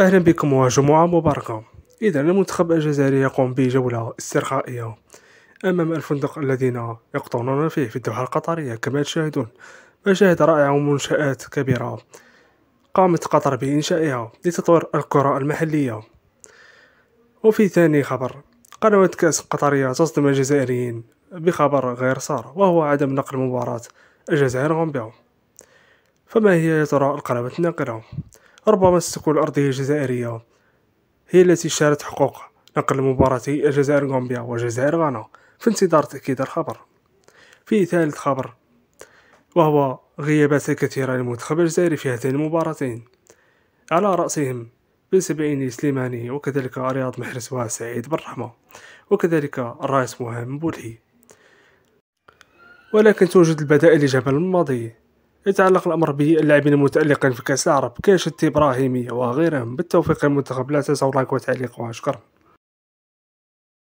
أهلا بكم وجمعة مباركة إذا المنتخب الجزائري يقوم بجولة استرخائية أمام الفندق الذين يقطنون فيه في الدوحة القطرية كما تشاهدون مشاهد رائعة ومنشآت كبيرة قامت قطر بإنشائها لتطوير الكرة المحلية وفي ثاني خبر قنوة كأس قطرية تصدم الجزائريين بخبر غير سار وهو عدم نقل مباراة الجزائر غومبيا فما هي يا ترى القلمة الناقرة؟ ربما ستكون الأرضية الجزائرية هي التي شارت حقوق نقل مباراة الجزائر غامبيا وجزائر غانا في انتظار تأكيد الخبر في ثالث خبر وهو غيابات كثيرة للمنتخب الجزائري في هاتين المباراتين على رأسهم بن سبعين سليماني وكذلك رياض محرس وسعيد بالرحمة وكذلك الرئيس مهام بولهي ولكن توجد البدائل لجبل الماضي يتعلق الأمر باللاعبين المتألقين في كأس العرب كاشت إبراهيمي وغيرهم بالتوفيق المنتخب لا تنسوا لايك وتعليق وشكرا